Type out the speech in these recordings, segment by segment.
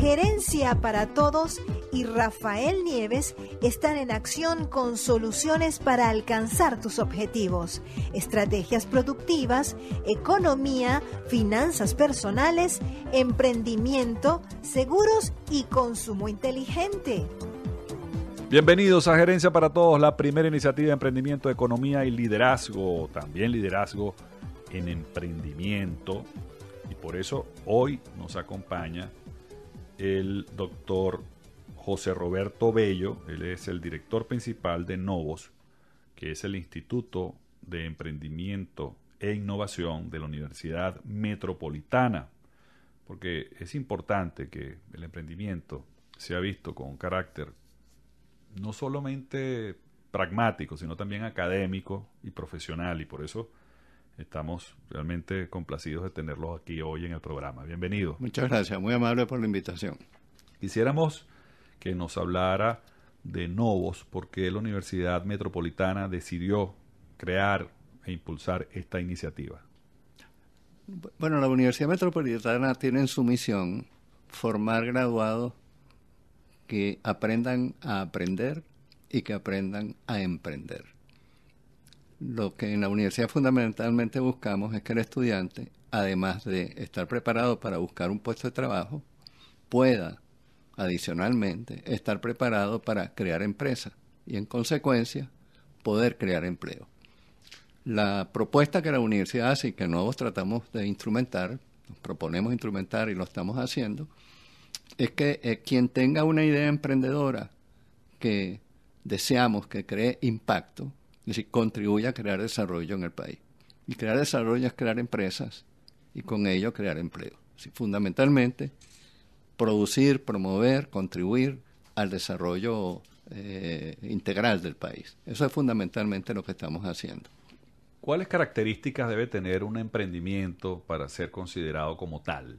Gerencia para Todos y Rafael Nieves están en acción con soluciones para alcanzar tus objetivos, estrategias productivas, economía, finanzas personales, emprendimiento, seguros y consumo inteligente. Bienvenidos a Gerencia para Todos, la primera iniciativa de emprendimiento, economía y liderazgo, también liderazgo en emprendimiento. Y por eso hoy nos acompaña el doctor José Roberto Bello, él es el director principal de Novos, que es el Instituto de Emprendimiento e Innovación de la Universidad Metropolitana, porque es importante que el emprendimiento sea visto con un carácter no solamente pragmático, sino también académico y profesional, y por eso Estamos realmente complacidos de tenerlos aquí hoy en el programa. Bienvenido. Muchas gracias, muy amable por la invitación. Quisiéramos que nos hablara de Novos, por qué la Universidad Metropolitana decidió crear e impulsar esta iniciativa. Bueno, la Universidad Metropolitana tiene en su misión formar graduados que aprendan a aprender y que aprendan a emprender lo que en la universidad fundamentalmente buscamos es que el estudiante, además de estar preparado para buscar un puesto de trabajo, pueda adicionalmente estar preparado para crear empresa y en consecuencia poder crear empleo. La propuesta que la universidad hace y que nosotros tratamos de instrumentar, proponemos instrumentar y lo estamos haciendo, es que eh, quien tenga una idea emprendedora que deseamos que cree impacto, es decir, contribuye a crear desarrollo en el país. Y crear desarrollo es crear empresas y con ello crear empleo. si fundamentalmente, producir, promover, contribuir al desarrollo eh, integral del país. Eso es fundamentalmente lo que estamos haciendo. ¿Cuáles características debe tener un emprendimiento para ser considerado como tal?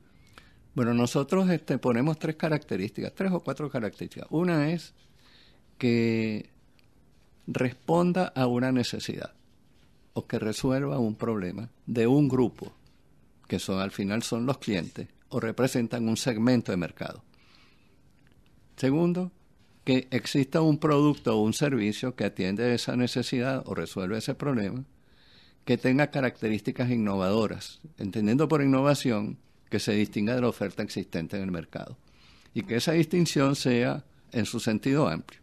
Bueno, nosotros este, ponemos tres características, tres o cuatro características. Una es que responda a una necesidad o que resuelva un problema de un grupo, que son, al final son los clientes o representan un segmento de mercado. Segundo, que exista un producto o un servicio que atiende esa necesidad o resuelve ese problema, que tenga características innovadoras, entendiendo por innovación que se distinga de la oferta existente en el mercado, y que esa distinción sea en su sentido amplio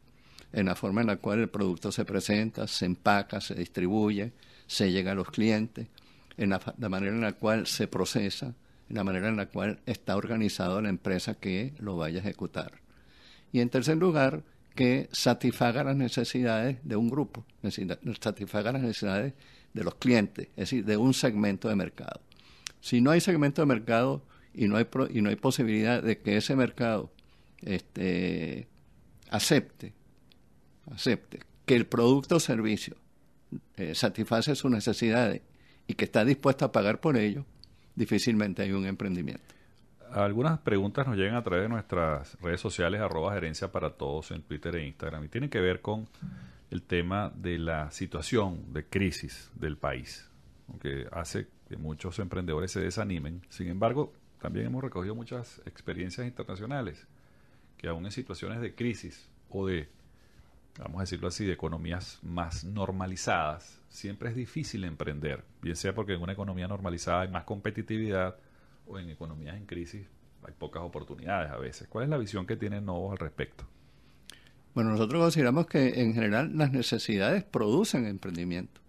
en la forma en la cual el producto se presenta, se empaca, se distribuye, se llega a los clientes, en la, manera en la cual se procesa, en la manera en la cual está organizada la empresa que lo vaya a ejecutar. Y en tercer lugar, que satisfaga las necesidades de un grupo, satisfaga las necesidades de los clientes, es decir, de un segmento de mercado. Si no hay segmento de mercado y no hay, y no hay posibilidad de que ese mercado este, acepte acepte que el producto o servicio eh, satisface sus necesidades y que está dispuesto a pagar por ello, difícilmente hay un emprendimiento. Algunas preguntas nos llegan a través de nuestras redes sociales, arroba gerencia para todos en Twitter e Instagram, y tienen que ver con el tema de la situación de crisis del país, que hace que muchos emprendedores se desanimen. Sin embargo, también hemos recogido muchas experiencias internacionales que aún en situaciones de crisis o de vamos a decirlo así, de economías más normalizadas, siempre es difícil emprender, bien sea porque en una economía normalizada hay más competitividad o en economías en crisis hay pocas oportunidades a veces. ¿Cuál es la visión que tiene Novo al respecto? Bueno, nosotros consideramos que en general las necesidades producen emprendimiento.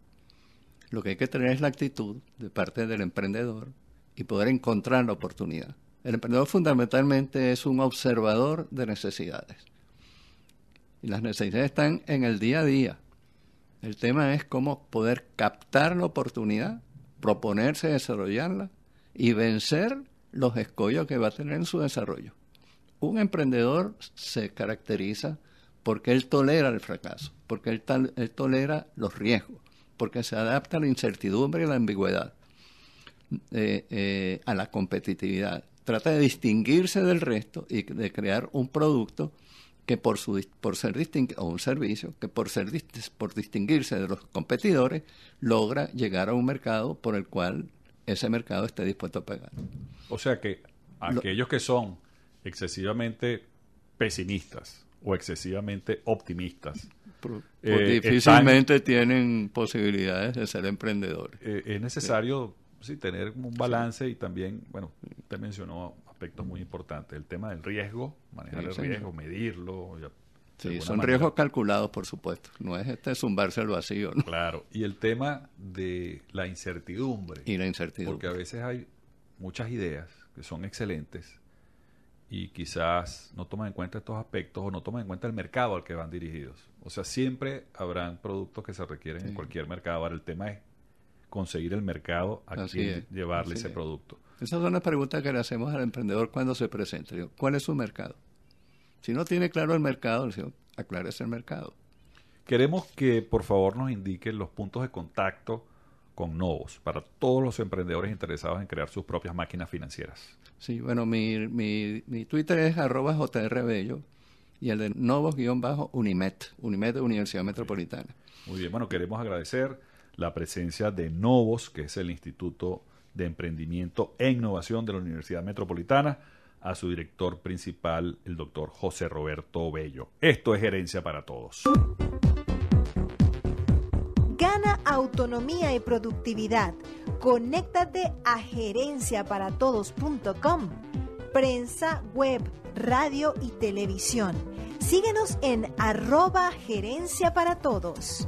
Lo que hay que tener es la actitud de parte del emprendedor y poder encontrar la oportunidad. El emprendedor fundamentalmente es un observador de necesidades y las necesidades están en el día a día. El tema es cómo poder captar la oportunidad, proponerse desarrollarla y vencer los escollos que va a tener en su desarrollo. Un emprendedor se caracteriza porque él tolera el fracaso, porque él, tolera los riesgos, porque se adapta a la incertidumbre y la ambigüedad, eh, eh, a la competitividad. Trata de distinguirse del resto y de crear un producto que por, su, por ser o un servicio que por, ser, por distinguirse de los competidores logra llegar a un mercado por el cual ese mercado esté dispuesto a pagar. O sea que aquellos que son excesivamente pesimistas o excesivamente optimistas eh, difícilmente tienen posibilidades de ser emprendedores. Eh, es necesario tener un balance y también, bueno, usted mencionó aspectos muy importantes. El tema del riesgo, manejar el riesgo, medirlo. son riesgos calculados, por supuesto. No es este zumbarse al vacío. Claro. Y el tema de la incertidumbre. Y la incertidumbre. Porque a veces hay muchas ideas que son excelentes y quizás no toman en cuenta estos aspectos o no toman en cuenta el mercado al que van dirigidos. O sea, siempre habrán productos que se requieren en cualquier mercado. Ahora, el tema es conseguir el mercado a quien llevarle ese producto. Esas son las preguntas que le hacemos al emprendedor cuando se presenta. ¿Cuál es su mercado? Si no tiene claro el mercado, le aclárese el mercado. Queremos que por favor nos indiquen los puntos de contacto con Novos para todos los emprendedores interesados en crear sus propias máquinas financieras. Sí, bueno, mi, Twitter es arroba jrbello y el de Novos-Unimet, Unimet de Universidad Metropolitana. Muy bien, bueno, queremos agradecer la presencia de Novos, que es el Instituto de Emprendimiento e Innovación de la Universidad Metropolitana, a su director principal, el doctor José Roberto Bello. Esto es Gerencia para Todos. Gana autonomía y productividad. Conéctate a gerenciaparatodos.com. Prensa, web, radio y televisión. Síguenos en arroba gerencia para todos.